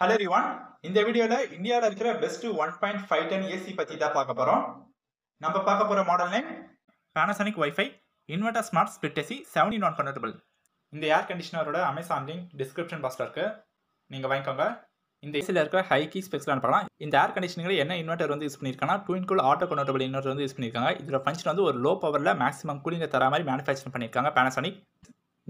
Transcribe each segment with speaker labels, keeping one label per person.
Speaker 1: hello ரிவான் இந்த வீடியோவில் இந்தியாவில் இருக்கிற best one point five ton AC பற்றி தான் பார்க்க போகிறோம் நம்ம பார்க்க போகிற model name Panasonic WiFi inverter smart split AC seven in one convertible இந்த ஏர் கண்டிஷனரோட அமேசான் லிங்க் டிஸ்கிரிப்ஷன் பாக்ஸில் இருக்குது நீங்கள் வாங்கிக்கோங்க இந்த ஏசியில் இருக்கிற ஹை கீ ஸ்பெக்ஸ்லாம் பார்க்கலாம் இந்த ஏர் கண்டிஷனில் என்ன இன்வெர்டர் வந்து யூஸ் பண்ணியிருக்காங்கன்னா twin cool auto convertible inverter வந்து யூஸ் பண்ணியிருக்காங்க இதில் ஃபங்க்ஷன் வந்து ஒரு லோ பவரில் மேக்ஸிமம் கூலிங்கை தர மாதிரி மேனுஃபேக்சர் பண்ணியிருக்காங்க Panasonic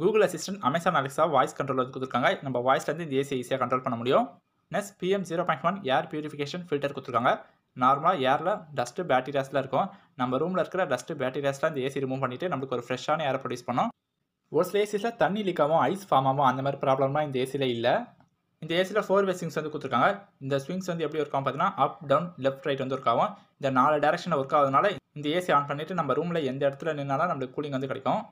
Speaker 1: Google assistant Amazon Alexa voice control வந்து கொடுத்துருக்காங்க நம்ம வாய்ஸ்லேருந்து இந்த ஏசி ஈஸியாக கண்ட்ரோல் பண்ண முடியும் next PM zero point one air purification filter கொடுத்துருக்காங்க நார்மலாக ஏரில் டஸ்ட்டு பேக்டீரியாஸ்லாம் இருக்கும் நம்ம ரூமில் இருக்கிற டஸ்ட்டு பேக்டீரியாஸ்லாம் இந்த ஏசி ரிமூவ் பண்ணிவிட்டு நம்மளுக்கு ஒரு ஃப்ரெஷ்ஷான ஏரை ப்ரொடியூஸ் பண்ணோம் ஒரு சில ஏசியில் தண்ணி லீக்காகவும் ஐஸ் ஃபார்மாகவும் அந்த மாதிரி ப்ராப்ளமாக இந்த ஏசியில் இல்லை இந்த ஏசியில் ஃபோர் வே வந்து கொடுத்துருக்காங்க இந்த ஸ்விங்ஸ் வந்து எப்படி ஒர்க்காகும் பார்த்தீங்கன்னா அப் டவுன் லெஃப்ட் ரைட் வந்து ஒர்க் இந்த நாலு டேரக்ஷனில் ஒர்க் ஆகுதுனால இந்த ஏசி ஆன் பண்ணிவிட்டு நம்ம ரூமில் எந்த இடத்துல நின்னாலும் நம்மளுக்கு கூலிங் வந்து கிடைக்கும்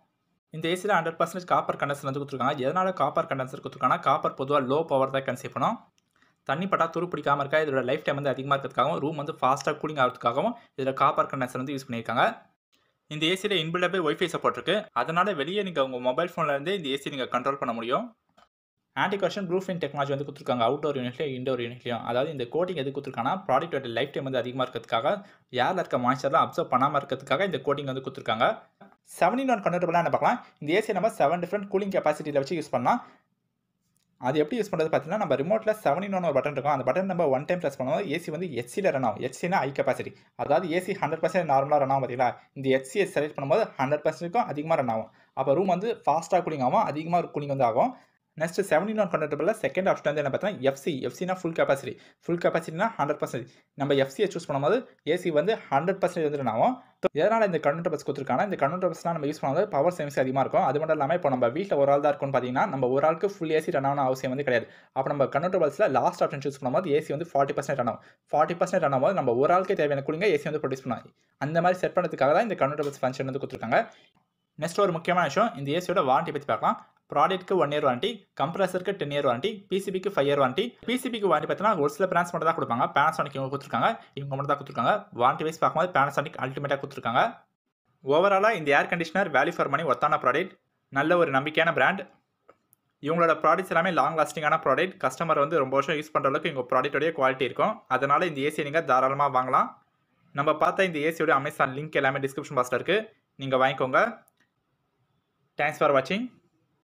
Speaker 1: இந்த ஏசியில் ஹண்ட்ரட் பர்சன்டேஜ் காப்பர் கண்டென்சர் வந்து கொடுத்துருக்காங்க எதனால் காப்பர் கண்டென்சர் கொடுத்துருக்காங்கன்னா காப்பர் பொதுவாக லோ பவர் தான் கன்சீவ் பண்ணும் தண்ணி பட்டா துரு பிடிக்காமல் இருக்கா இதோட லைஃப் டைம் வந்து அதிகமாக இருக்கிறதுக்காகவும் ரூம் வந்து ஃபாஸ்ட்டாக கூலிங் ஆகிறதுக்காகவும் இதில் காப்பர் கண்டென்சர் வந்து யூஸ் பண்ணியிருக்காங்க இந்த ஏசியில் இன்பில்டபிள் ஒய்ஃபை சப்போர்ட் இருக்குது அதனால் வெளியே நீங்கள் உங்கள் மொபைல் ஃபோன்லேருந்து இந்த ஏசி நீங்கள் கண்ட்ரோல் பண்ண முடியும் ஆன்டி கர்ஷன் ப்ரூஃபிங் டெக்னாலஜி வந்து கொடுத்துருக்காங்க அவுட்டோர் யூனிட்லையும் இண்டோர் யூனிட்லையும் அதாவது இந்த கோட்டிங் எது கொடுத்துருக்காங்கன்னா ப்ராடக்ட்டோட லைஃப் டைம் வந்து அதிகமாக இருக்கிறதுக்காக ஏரில் இருக்க மாய்ச்சர்லாம் அப்சர்வ் பண்ணாமல் இருக்கிறதுக்காக இந்த கோட்டிங் வந்து கொடுத்துருக்காங்க செவன்டி ஒன் கன்வெர்ட்டபுளாக என்ன பார்க்கலாம் இந்த ஏசியை நம்ம செவன் டிஃப்ரெண்ட் கூலிங் கெப்பாசிட்டியில் வச்சு யூஸ் பண்ணலாம் அது எப்படி யூஸ் பண்ணுறது பார்த்தீங்கன்னா நம்ம ரிமோட்டில் செவனின் ஒன்று ஒரு பட்டன் இருக்கும் அந்த பட்டன் நம்ம ஒன் டைம் ப்ரெஸ் பண்ணுவோம் ஏசி வந்து எச்சியில் ரன் ஆகும் எச்சினா ஹை கெப்பாசிட்டி அதாவது ஏசி ஹண்ட்ரட் பர்சன்ட் நார்மலாக ரன் ஆகும் பார்த்தீங்களா இந்த எச்சியை செலக்ட் பண்ணும்போது ஹண்ட்ரட் பர்சன்ட்டுக்கும் அதிகமாக ரன் ஆகும் அப்போ ரூம் வந்து ஃபாஸ்ட்டாக கூலிங் ஆகும் அதிகமாக கூலிங் வந்து ஆகும் next seventy one convertible second option வந்து என்ன பார்த்தீங்கன்னா எஃப்சி எஃப்சினா ஃபுல் கெப்பாசிட்டி ஃபுல் கெப்பாசிட்டினா ஹண்ட்ரட் பர்சன்டேஜ் நம்ம எஃப்சியை சூஸ் பண்ணும்போது ஏசி வந்து ஹண்ட்ரட் பர்சன்டேஜ் வந்து நாவும் எதனால் இந்த கன்வெர்ட்டர் பஸ் கொடுத்துருக்காங்க இந்த கன்வெர்ட்டர் நம்ம யூஸ் பண்ணும்போது பவர் சேவிங்ஸ் அதிகமாக இருக்கும் அது மட்டும் இல்லாமல் இப்போ நம்ம வீட்டில் ஒரு ஆள் தான் இருக்கும்னு பார்த்தீங்கன்னா நம்ம ஒரு ஆளுக்கு ஃபுல் ஏசி ரன் ஆன அவசியம் வந்து கிடையாது அப்போ நம்ம கன்வெர்ட்டர் பஸ்ஸில் லாஸ்ட் ஆப்ஷன் சூஸ் பண்ணும்போது ஏசி வந்து ஃபார்ட்டி பர்சன்ட் ரன் ஆகும் ஃபார்ட்டி பர்சன்ட் ரன் ஆகும்போது நம்ம ஒரு ஆளுக்கு தேவையான கூலிங்க ஏசி வந்து ப்ரொடியூஸ் பண்ணுவாங்க அந்த மாதிரி செட் பண்ணுறதுக்காக தான் இந்த கன்வெர்ட்டர் பஸ் ஃபங்க்ஷன் வந்து கொடுத்துருக்காங்க நெக்ஸ்ட் ஒரு முக்கியமான விஷயம் இந்த ஏசியோட வாரண்ட்டி பற்றி பார்க்கலாம் ப்ராடக்ட்க்கு ஒன் இயர் வாரண்டி கம்ப்ரஸருக்கு டென் இயர் வாரண்டி பிசிபிக்கு ஃபைவ் இயர் வாரண்டி பிசிபிக்கு வாரண்டி பார்த்தீங்கன்னா ஒரு சில பிராண்ட்ஸ் மட்டும் தான் கொடுப்பாங்க பேனசானிக் இவங்க கொடுத்துருக்காங்க இவங்க மட்டும் தான் கொடுத்துருக்காங்க வாரண்டி வைஸ் பார்க்கும்போது பேனசானிக் அல்டிமேட்டாக கொடுத்துருக்காங்க ஓவராலாக இந்த air conditioner value for money ஒத்தான ப்ராடக்ட் நல்ல ஒரு நம்பிக்கையான பிராண்ட் இவங்களோட ப்ராடக்ட்ஸ் எல்லாமே லாங் லாஸ்டிங்கான ப்ராடக்ட் கஸ்டமர் வந்து ரொம்ப வருஷம் யூஸ் பண்ணுற அளவுக்கு உங்கள் ப்ராடக்ட்டோடைய குவாலிட்டி இருக்கும் அதனால் இந்த ஏசியை நீங்கள் தாராளமாக வாங்கலாம் நம்ம பார்த்தா இந்த ஏசியோட அமேசான் லிங்க் எல்லாமே டிஸ்கிரிப்ஷன் பாக்ஸில் இருக்குது நீங்கள் வாங்கிக்கோங்க தேங்க்ஸ் ஃபார் வாட்சிங்